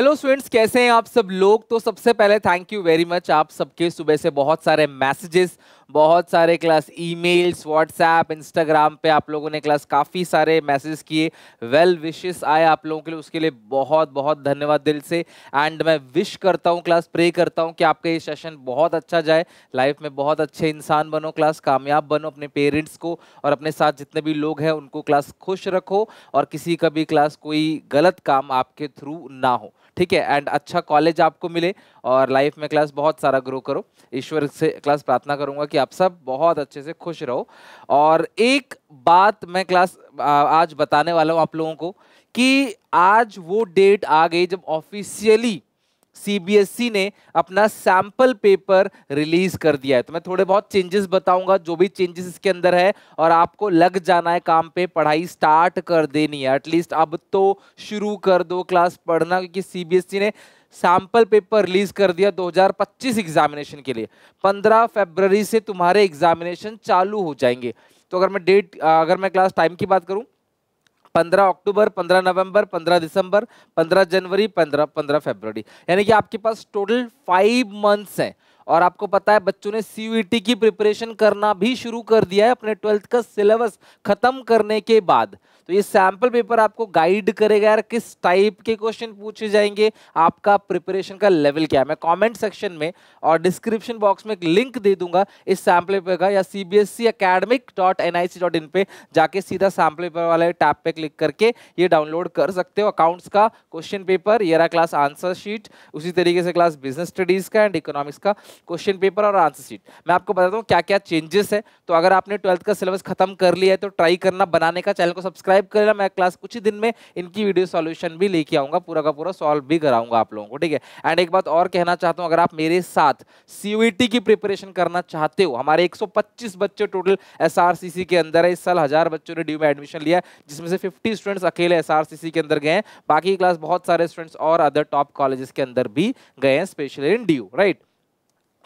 hello students कैसे हैं आप सब लोग तो सबसे पहले थैंक यू वेरी मच आप सबके सुबह से बहुत सारे मैसेजेस बहुत सारे क्लास ईमेल्स व्हाट्सएप इंस्टाग्राम पे आप लोगों ने क्लास काफ़ी सारे मैसेज किए वेल विशेस आए आप लोगों के लिए उसके लिए बहुत बहुत धन्यवाद दिल से एंड मैं विश करता हूँ क्लास प्रे करता हूँ कि आपका ये सेशन बहुत अच्छा जाए लाइफ में बहुत अच्छे इंसान बनो क्लास कामयाब बनो अपने पेरेंट्स को और अपने साथ जितने भी लोग हैं उनको क्लास खुश रखो और किसी का भी क्लास कोई गलत काम आपके थ्रू ना हो ठीक है एंड अच्छा कॉलेज आपको मिले और लाइफ में क्लास बहुत सारा ग्रो करो ईश्वर से क्लास प्रार्थना करूंगा कि कि आप सब बहुत अच्छे से खुश रहो और एक बात मैं क्लास आज बताने वाला हूँ आप लोगों को कि आज वो डेट आ गई जब ऑफिशियली सीबीएसई e ने अपना सैम्पल पेपर रिलीज कर दिया है तो मैं थोड़े बहुत चेंजेस बताऊंगा जो भी चेंजेस इसके अंदर है और आपको लग जाना है काम पे पढ़ाई स्टार्ट कर देनी है एटलीस्ट अब तो शुरू कर दो क्लास पढ़ना क्योंकि सीबीएसई e ने सैम्पल पेपर रिलीज कर दिया 2025 एग्जामिनेशन के लिए 15 फरवरी से तुम्हारे एग्जामिनेशन चालू हो जाएंगे तो अगर मैं डेट अगर मैं क्लास टाइम की बात करूं 15 अक्टूबर 15 नवंबर 15 दिसंबर 15 जनवरी 15 15 फरवरी यानी कि आपके पास टोटल फाइव मंथ्स हैं और आपको पता है बच्चों ने सी e की प्रिपरेशन करना भी शुरू कर दिया है अपने ट्वेल्थ का सिलेबस खत्म करने के बाद तो ये सैम्पल पेपर आपको गाइड करेगा यार किस टाइप के क्वेश्चन पूछे जाएंगे आपका प्रिपरेशन का लेवल क्या है मैं कमेंट सेक्शन में और डिस्क्रिप्शन बॉक्स में एक लिंक दे दूंगा इस सैम्पल पेपर का या C B S E academic dot N I C dot in पर जाके सीधा सैम्पल पेपर वाले टैप पे क्लिक करके ये डाउनलोड कर सकते हो अकाउंट्स का क्वेश्चन पेपर ये रहा क्लास आंसर शीट उसी तरीके से क्लास बिजनेस स्टडीज़ का एंड इकोनॉमिक्स का क्वेश्चन पेपर और आंसर शीट मैं आपको बताता हूँ क्या क्या चेंजेस है तो अगर आपने ट्वेल्थ का सिलेबस खत्म कर लिया है तो ट्राई करना बनाने का चैनल को सब्सक्राइब सब्सक्राइब करेगा मैं क्लास कुछ ही दिन में इनकी वीडियो सॉल्यूशन भी लेके आऊँगा पूरा का पूरा सॉल्व भी कराऊंगा आप लोगों को ठीक है एंड एक बात और कहना चाहता हूँ अगर आप मेरे साथ सी e की प्रिपरेशन करना चाहते हो हमारे एक बच्चे टोटल एस के अंदर है इस साल हज़ार बच्चों ने ड्यू में एडमिशन लिया जिसमें से फिफ्टी स्टूडेंट्स अकेले एस के अंदर गए हैं बाकी क्लास बहुत सारे स्टूडेंट्स और अदर टॉप कॉलेज के अंदर भी गए हैं स्पेशली इन ड्यू राइट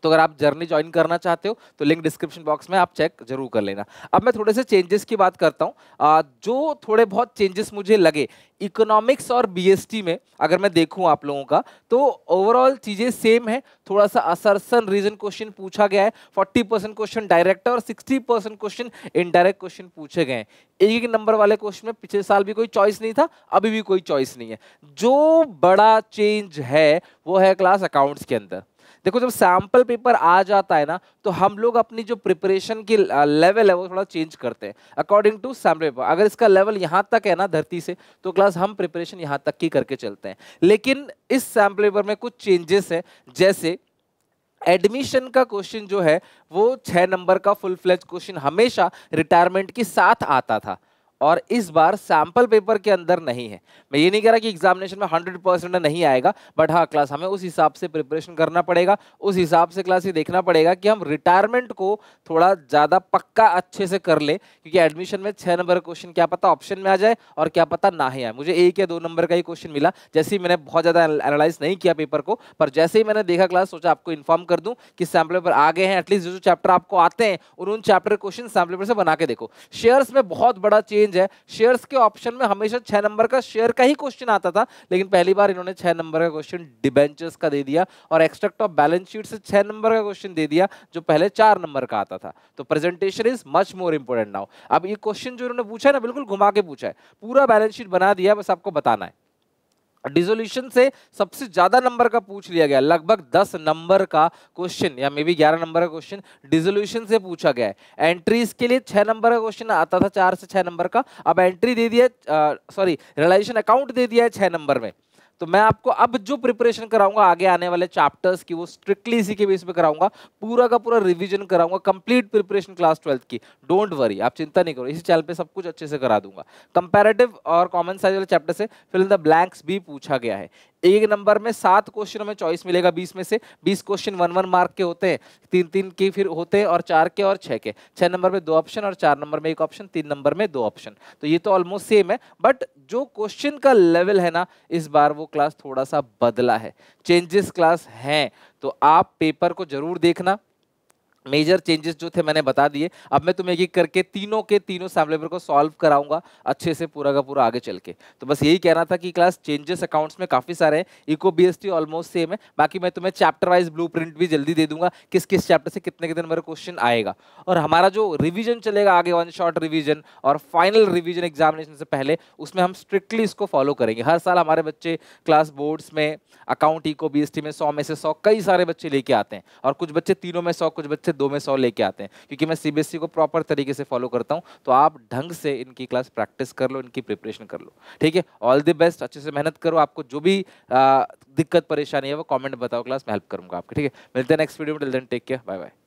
तो अगर आप जर्नी ज्वाइन करना चाहते हो तो लिंक डिस्क्रिप्शन बॉक्स में आप चेक जरूर कर लेना अब मैं थोड़े से चेंजेस की बात करता हूँ जो थोड़े बहुत चेंजेस मुझे लगे इकोनॉमिक्स और बीएसटी में अगर मैं देखूँ आप लोगों का तो ओवरऑल चीज़ें सेम है थोड़ा सा असरसन रीजन क्वेश्चन पूछा गया है फोर्टी परसेंट क्वेश्चन डायरेक्ट और sixty percent question indirect question पूछे गए एक एक नंबर वाले क्वेश्चन में पिछले साल भी कोई चॉइस नहीं था अभी भी कोई चॉइस नहीं है जो बड़ा चेंज है वो है क्लास अकाउंट्स के अंदर देखो जब सैम्पल पेपर आ जाता है ना तो हम लोग अपनी जो प्रिपरेशन की लेवल है वो थोड़ा चेंज करते हैं अकॉर्डिंग टू सैम्पल पेपर अगर इसका लेवल यहाँ तक है ना धरती से तो क्लास हम प्रिपरेशन यहाँ तक की करके चलते हैं लेकिन इस सैम्पल पेपर में कुछ चेंजेस हैं जैसे एडमिशन का क्वेश्चन जो है वो छः नंबर का फुल फ्लेज क्वेश्चन हमेशा रिटायरमेंट के साथ आता था और इस बार सैम्पल पेपर के अंदर नहीं है मैं ये नहीं कह रहा कि एग्जामिनेशन में हंड्रेड परसेंट नहीं आएगा बट हाँ क्लास हमें उस हिसाब से प्रिपरेशन करना पड़ेगा उस हिसाब से क्लास ये देखना पड़ेगा कि हम रिटायरमेंट को थोड़ा ज़्यादा पक्का अच्छे से कर ले क्योंकि एडमिशन में छः नंबर क्वेश्चन क्या पता ऑप्शन में आ जाए और क्या पता ना ही आए मुझे एक या दो नंबर का ही क्वेश्चन मिला जैसे ही मैंने बहुत ज़्यादा एनालाइज नहीं किया पेपर को पर जैसे ही मैंने देखा क्लास सोचा आपको इन्फॉर्म कर दूँ कि सैम्पल पेपर आ गए हैं एटलीस्ट जो चैप्टर आपको आते हैं उन उन चैप्टर क्वेश्चन सैम्पल पेपर से बना के देखो शेयर्स में बहुत बड़ा चेंज चेंज है शेयर्स के ऑप्शन में हमेशा छह नंबर का शेयर का ही क्वेश्चन आता था लेकिन पहली बार इन्होंने छह नंबर का क्वेश्चन डिबेंचर्स का दे दिया और एक्सट्रैक्ट ऑफ बैलेंस शीट से छह नंबर का क्वेश्चन दे दिया जो पहले चार नंबर का आता था तो presentation is much more important now अब ये क्वेश्चन जो इन्होंने पूछा है ना बिल्कुल घुमा के पूछा है पूरा बैलेंस शीट बना दिया बस आपको बताना है डिजोल्यूशन से सबसे ज्यादा नंबर का पूछ लिया गया लगभग 10 नंबर का क्वेश्चन या मे बी 11 नंबर का क्वेश्चन डिजोल्यूशन से पूछा गया है एंट्रीज के लिए 6 नंबर का क्वेश्चन आता था 4 से 6 नंबर का अब एंट्री दे दिया सॉरी रिलाइजेशन अकाउंट दे दिया है 6 नंबर में तो मैं आपको अब जो प्रिपरेशन कराऊंगा आगे आने वाले चैप्टर्स की वो स्ट्रिक्टली इसी के बेस पे कराऊंगा पूरा का पूरा रिवीजन कराऊंगा कंप्लीट प्रिपरेशन क्लास ट्वेल्थ की डोंट वरी आप चिंता नहीं करो इसी चैनल पे सब कुछ अच्छे से करा दूंगा कंपेरेटिव और कॉमन साइज वाले चैप्टर से फिल इन द ब्लैंक्स भी पूछा गया है एक नंबर में सात क्वेश्चन में चॉइस मिलेगा बीस में से बीस क्वेश्चन वन वन मार्क के होते हैं तीन तीन के फिर होते हैं और चार के और छः के छः नंबर में दो ऑप्शन और चार नंबर में एक ऑप्शन तीन नंबर में दो ऑप्शन तो ये तो ऑलमोस्ट सेम है बट जो क्वेश्चन का लेवल है ना इस बार वो क्लास थोड़ा सा बदला है चेंजेस क्लास हैं तो आप पेपर को जरूर देखना मेजर चेंजेस जो थे मैंने बता दिए अब मैं तुम्हें एक करके तीनों के तीनों सैम पेपर को सॉल्व कराऊंगा अच्छे से पूरा का पूरा आगे चल के तो बस यही कहना था कि क्लास चेंजेस अकाउंट्स में काफ़ी सारे हैं इको बीएसटी ऑलमोस्ट सेम है बाकी मैं तुम्हें चैप्टर वाइज ब्लू भी जल्दी दे दूंगा किस किस चैप्टर से कितने के दिन मेरा क्वेश्चन आएगा और हमारा जो रिविजन चलेगा आगे वन शॉर्ट रिविजन और फाइनल रिविजन एग्जामिनेशन से पहले उसमें हम स्ट्रिक्टली इसको फॉलो करेंगे हर साल हमारे बच्चे क्लास बोर्ड्स में अकाउंट इको बी में सौ में से सौ कई सारे बच्चे लेके आते हैं और कुछ बच्चे तीनों में सौ कुछ बच्चे दो में सौ लेके आते हैं क्योंकि मैं सीबीएसई e को प्रॉपर तरीके से फॉलो करता हूँ तो आप ढंग से इनकी क्लास प्रैक्टिस कर लो इनकी प्रिपरेशन कर लो ठीक है ऑल द बेस्ट अच्छे से मेहनत करो आपको जो भी आ, दिक्कत परेशानी है वो कॉमेंट बताओ क्लास मैं हेल्प करूँगा आपको ठीक है मिलते हैं नेक्स्ट वीडियो में टेक केयर बाय बाय